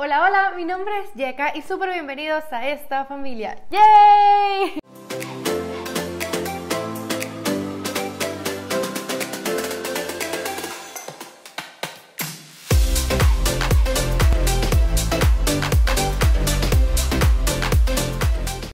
Hola, hola, mi nombre es Yeka y súper bienvenidos a esta familia. ¡Yay!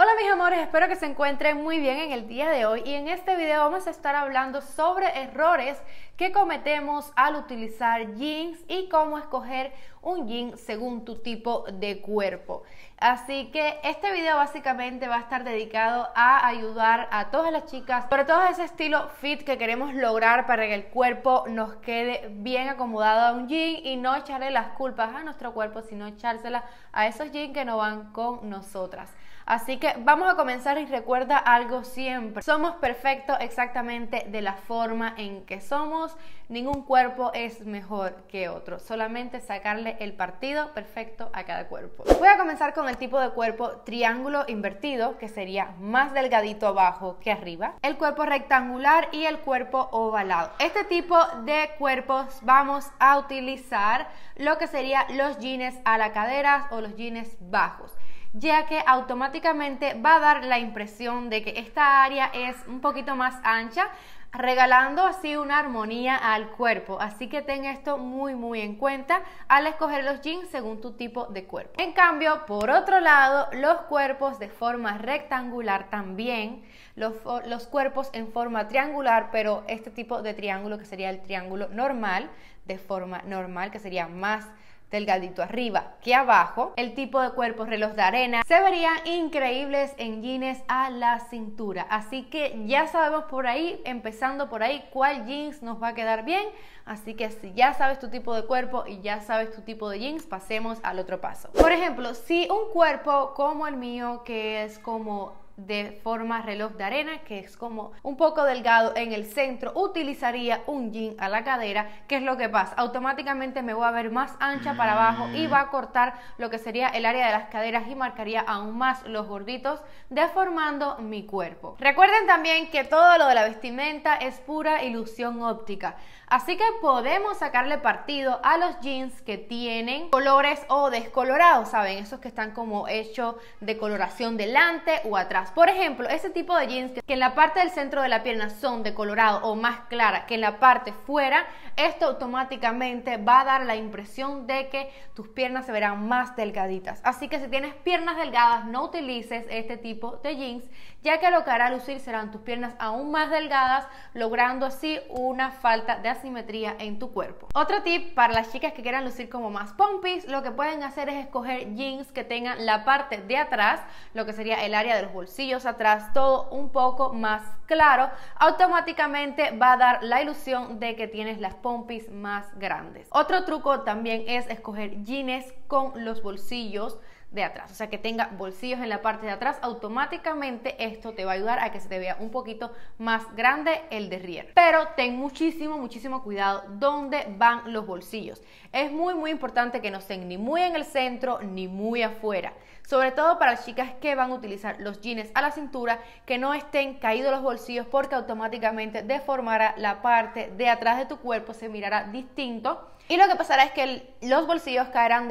Hola mis amores, espero que se encuentren muy bien en el día de hoy y en este video vamos a estar hablando sobre errores qué cometemos al utilizar jeans y cómo escoger un jean según tu tipo de cuerpo. Así que este video básicamente va a estar dedicado a ayudar a todas las chicas, para todo ese estilo fit que queremos lograr para que el cuerpo nos quede bien acomodado a un jean y no echarle las culpas a nuestro cuerpo, sino echárselas a esos jeans que no van con nosotras. Así que vamos a comenzar y recuerda algo siempre. Somos perfectos exactamente de la forma en que somos ningún cuerpo es mejor que otro, solamente sacarle el partido perfecto a cada cuerpo. Voy a comenzar con el tipo de cuerpo triángulo invertido, que sería más delgadito abajo que arriba, el cuerpo rectangular y el cuerpo ovalado. Este tipo de cuerpos vamos a utilizar lo que serían los jeans a la cadera o los jeans bajos ya que automáticamente va a dar la impresión de que esta área es un poquito más ancha regalando así una armonía al cuerpo. Así que ten esto muy muy en cuenta al escoger los jeans según tu tipo de cuerpo. En cambio, por otro lado, los cuerpos de forma rectangular también, los, los cuerpos en forma triangular, pero este tipo de triángulo que sería el triángulo normal, de forma normal, que sería más delgadito arriba que abajo, el tipo de cuerpo reloj de arena, se verían increíbles en jeans a la cintura. Así que ya sabemos por ahí, empezando por ahí, cuál jeans nos va a quedar bien. Así que si ya sabes tu tipo de cuerpo y ya sabes tu tipo de jeans, pasemos al otro paso. Por ejemplo, si un cuerpo como el mío, que es como de forma reloj de arena, que es como un poco delgado en el centro, utilizaría un jean a la cadera, que es lo que pasa, automáticamente me voy a ver más ancha para mm. abajo y va a cortar lo que sería el área de las caderas y marcaría aún más los gorditos, deformando mi cuerpo. Recuerden también que todo lo de la vestimenta es pura ilusión óptica, así que podemos sacarle partido a los jeans que tienen colores o descolorados, ¿saben? Esos que están como hechos de coloración delante o atrás por ejemplo, ese tipo de jeans que en la parte del centro de la pierna son de colorado o más clara que en la parte fuera, esto automáticamente va a dar la impresión de que tus piernas se verán más delgaditas. Así que si tienes piernas delgadas, no utilices este tipo de jeans, ya que lo que hará lucir serán tus piernas aún más delgadas, logrando así una falta de asimetría en tu cuerpo. Otro tip para las chicas que quieran lucir como más pompis, lo que pueden hacer es escoger jeans que tengan la parte de atrás, lo que sería el área de los bolsillos bolsillos atrás, todo un poco más claro, automáticamente va a dar la ilusión de que tienes las pompis más grandes. Otro truco también es escoger jeans con los bolsillos de atrás, o sea que tenga bolsillos en la parte de atrás, automáticamente esto te va a ayudar a que se te vea un poquito más grande el derrier. Pero ten muchísimo, muchísimo cuidado dónde van los bolsillos. Es muy, muy importante que no estén ni muy en el centro ni muy afuera, sobre todo para las chicas que van a utilizar los jeans a la cintura, que no estén caídos los bolsillos porque automáticamente deformará la parte de atrás de tu cuerpo, se mirará distinto y lo que pasará es que los bolsillos caerán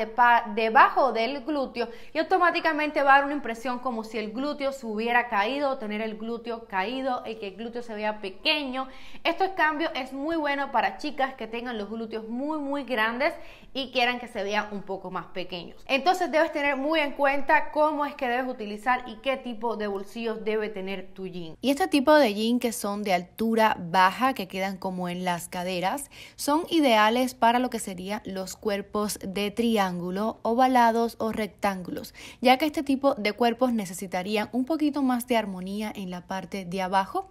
debajo del glúteo y automáticamente va a dar una impresión como si el glúteo se hubiera caído o tener el glúteo caído y que el glúteo se vea pequeño. Esto es cambio es muy bueno para chicas que tengan los glúteos muy muy grandes y quieran que se vean un poco más pequeños. Entonces debes tener muy en cuenta cómo es que debes utilizar y qué tipo de bolsillos debe tener tu jean. Y este tipo de jean que son de altura baja, que quedan como en las caderas, son ideales para lo que serían los cuerpos de triángulo, ovalados o rectángulos, ya que este tipo de cuerpos necesitarían un poquito más de armonía en la parte de abajo.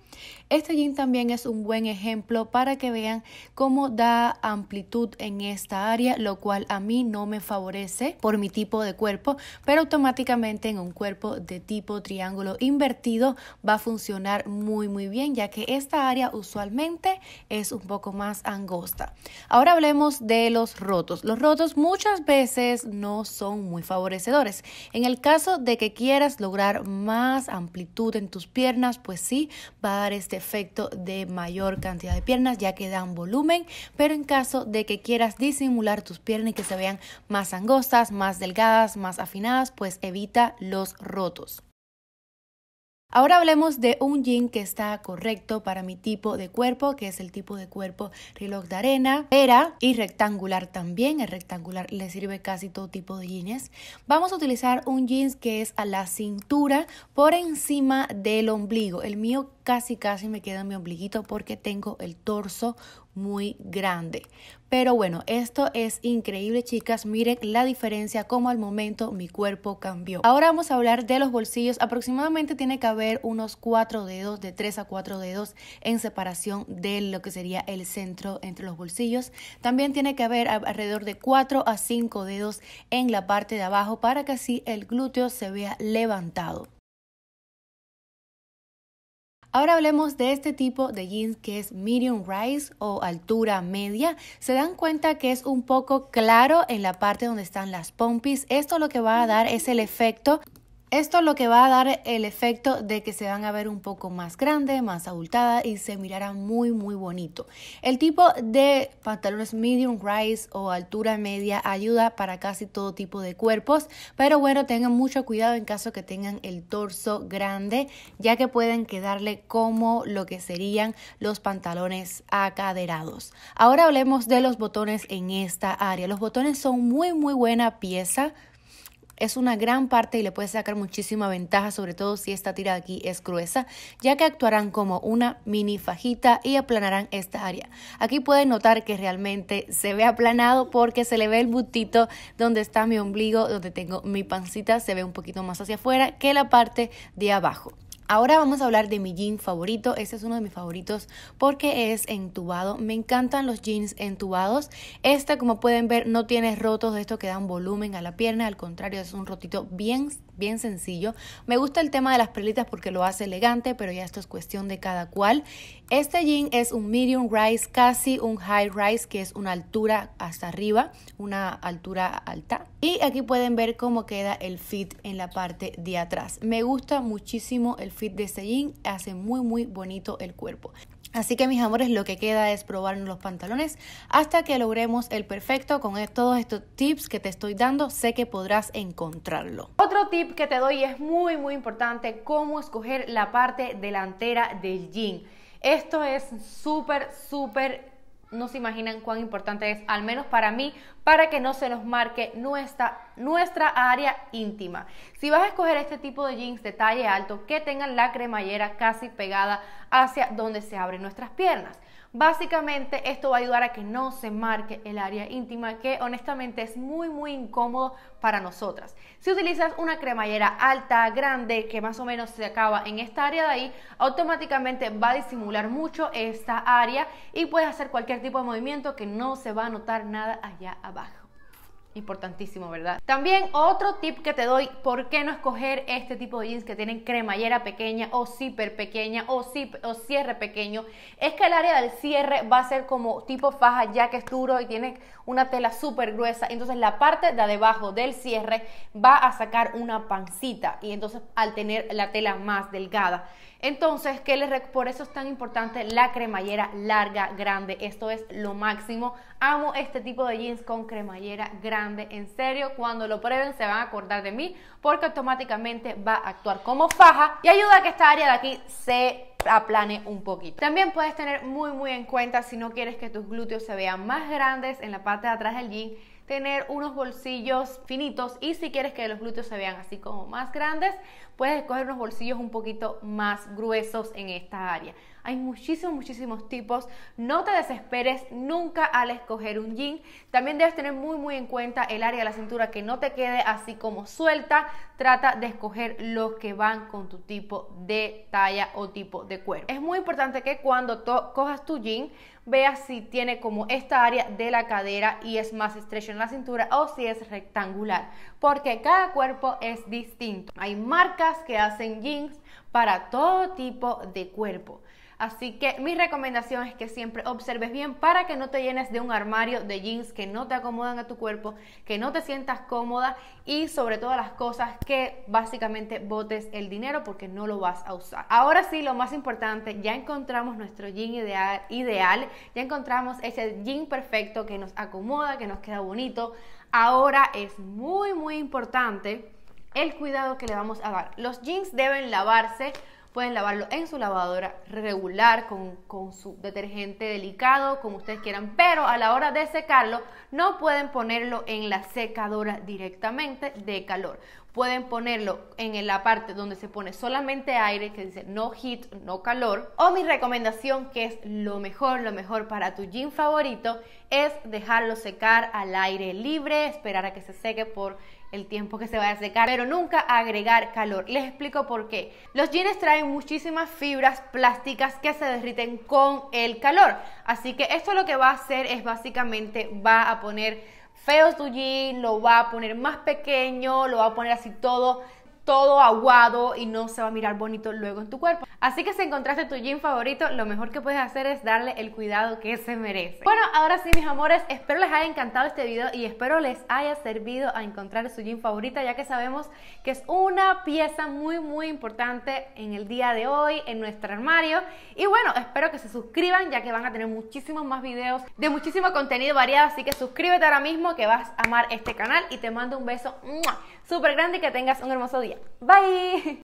Este jean también es un buen ejemplo para que vean cómo da amplitud en esta área, lo cual a mí no me favorece por mi tipo de cuerpo, pero automáticamente en un cuerpo de tipo triángulo invertido va a funcionar muy muy bien, ya que esta área usualmente es un poco más angosta. Ahora hablemos de los rotos. Los rotos muchas veces no son muy favorecedores. En el caso de que quieras lograr más amplitud en tus piernas, pues sí, va a dar este efecto de mayor cantidad de piernas, ya que dan volumen, pero en caso de que quieras disimular tus piernas y que se vean más angostas, más delgadas, más afinadas, pues evita los rotos. Ahora hablemos de un jean que está correcto para mi tipo de cuerpo, que es el tipo de cuerpo reloj de arena, era y rectangular también. El rectangular le sirve casi todo tipo de jeans. Vamos a utilizar un jeans que es a la cintura por encima del ombligo. El mío casi casi me queda mi ombliguito porque tengo el torso muy grande. Pero bueno, esto es increíble chicas, miren la diferencia como al momento mi cuerpo cambió. Ahora vamos a hablar de los bolsillos, aproximadamente tiene que haber unos cuatro dedos, de tres a cuatro dedos en separación de lo que sería el centro entre los bolsillos. También tiene que haber alrededor de cuatro a cinco dedos en la parte de abajo para que así el glúteo se vea levantado. Ahora hablemos de este tipo de jeans que es medium rise o altura media. Se dan cuenta que es un poco claro en la parte donde están las pompis. Esto lo que va a dar es el efecto esto es lo que va a dar el efecto de que se van a ver un poco más grande, más abultada y se mirará muy muy bonito. El tipo de pantalones medium rise o altura media ayuda para casi todo tipo de cuerpos, pero bueno, tengan mucho cuidado en caso que tengan el torso grande, ya que pueden quedarle como lo que serían los pantalones acaderados. Ahora hablemos de los botones en esta área. Los botones son muy muy buena pieza es una gran parte y le puede sacar muchísima ventaja, sobre todo si esta tira de aquí es gruesa, ya que actuarán como una mini fajita y aplanarán esta área. Aquí pueden notar que realmente se ve aplanado porque se le ve el butito donde está mi ombligo, donde tengo mi pancita, se ve un poquito más hacia afuera que la parte de abajo. Ahora vamos a hablar de mi jean favorito. Este es uno de mis favoritos porque es entubado. Me encantan los jeans entubados. Este, como pueden ver, no tiene rotos de estos que dan volumen a la pierna. Al contrario, es un rotito bien bien sencillo. Me gusta el tema de las perlitas porque lo hace elegante, pero ya esto es cuestión de cada cual. Este jean es un medium rise, casi un high rise, que es una altura hasta arriba, una altura alta. Y aquí pueden ver cómo queda el fit en la parte de atrás. Me gusta muchísimo el fit de este jean, hace muy muy bonito el cuerpo. Así que mis amores, lo que queda es probarnos los pantalones hasta que logremos el perfecto. Con e-, todos estos tips que te estoy dando, sé que podrás encontrarlo. Otro tip que te doy es muy, muy importante, cómo escoger la parte delantera del jean. Esto es súper, súper no se imaginan cuán importante es, al menos para mí, para que no se nos marque nuestra, nuestra área íntima. Si vas a escoger este tipo de jeans de talle alto, que tengan la cremallera casi pegada hacia donde se abren nuestras piernas. Básicamente esto va a ayudar a que no se marque el área íntima que honestamente es muy muy incómodo para nosotras. Si utilizas una cremallera alta, grande, que más o menos se acaba en esta área de ahí, automáticamente va a disimular mucho esta área y puedes hacer cualquier tipo de movimiento que no se va a notar nada allá abajo. Importantísimo, ¿verdad? También otro tip que te doy, ¿por qué no escoger este tipo de jeans que tienen cremallera pequeña o zipper pequeña o, o cierre pequeño? Es que el área del cierre va a ser como tipo faja ya que es duro y tiene una tela súper gruesa. Entonces la parte de debajo del cierre va a sacar una pancita y entonces al tener la tela más delgada. Entonces, ¿qué les por eso es tan importante la cremallera larga, grande. Esto es lo máximo. Amo este tipo de jeans con cremallera grande. En serio, cuando lo prueben se van a acordar de mí porque automáticamente va a actuar como faja y ayuda a que esta área de aquí se aplane un poquito. También puedes tener muy muy en cuenta si no quieres que tus glúteos se vean más grandes en la parte de atrás del jean tener unos bolsillos finitos y si quieres que los glúteos se vean así como más grandes, puedes escoger unos bolsillos un poquito más gruesos en esta área. Hay muchísimos, muchísimos tipos. No te desesperes nunca al escoger un jean. También debes tener muy, muy en cuenta el área de la cintura que no te quede así como suelta. Trata de escoger los que van con tu tipo de talla o tipo de cuerpo. Es muy importante que cuando cojas tu jean, veas si tiene como esta área de la cadera y es más estrecho en la cintura o si es rectangular, porque cada cuerpo es distinto. Hay marcas que hacen jeans para todo tipo de cuerpo. Así que mi recomendación es que siempre observes bien para que no te llenes de un armario de jeans que no te acomodan a tu cuerpo, que no te sientas cómoda y sobre todas las cosas que básicamente botes el dinero porque no lo vas a usar. Ahora sí, lo más importante, ya encontramos nuestro jean ideal, ideal ya encontramos ese jean perfecto que nos acomoda, que nos queda bonito. Ahora es muy muy importante el cuidado que le vamos a dar. Los jeans deben lavarse pueden lavarlo en su lavadora regular con, su detergente delicado, como ustedes quieran, pero a la hora de secarlo no pueden ponerlo en la secadora directamente de calor. Pueden ponerlo en la parte donde se pone solamente aire, que dice no heat, no calor. O mi recomendación, que es lo mejor, lo mejor para tu jean favorito, es dejarlo secar al aire libre, esperar a que se seque por el tiempo que se vaya a secar, pero nunca agregar calor. Les explico por qué. Los jeans traen muchísimas fibras plásticas que se derriten con el calor. Así que esto lo que va a hacer es básicamente va a poner feos tu jean, lo va a poner más pequeño, lo va a poner así todo todo aguado y no se va a mirar bonito luego en tu cuerpo. Así que si encontraste tu jean favorito, lo mejor que puedes hacer es darle el cuidado que se merece. Bueno, ahora sí, mis amores, espero les haya encantado este video y espero les haya servido a encontrar su jean favorita, ya que sabemos que es una pieza muy, muy importante en el día de hoy, en nuestro armario. Y bueno, espero que se suscriban, ya que van a tener muchísimos más videos de muchísimo contenido variado, así que suscríbete ahora mismo que vas a amar este canal y te mando un beso súper grande y que tengas un hermoso día. Bye.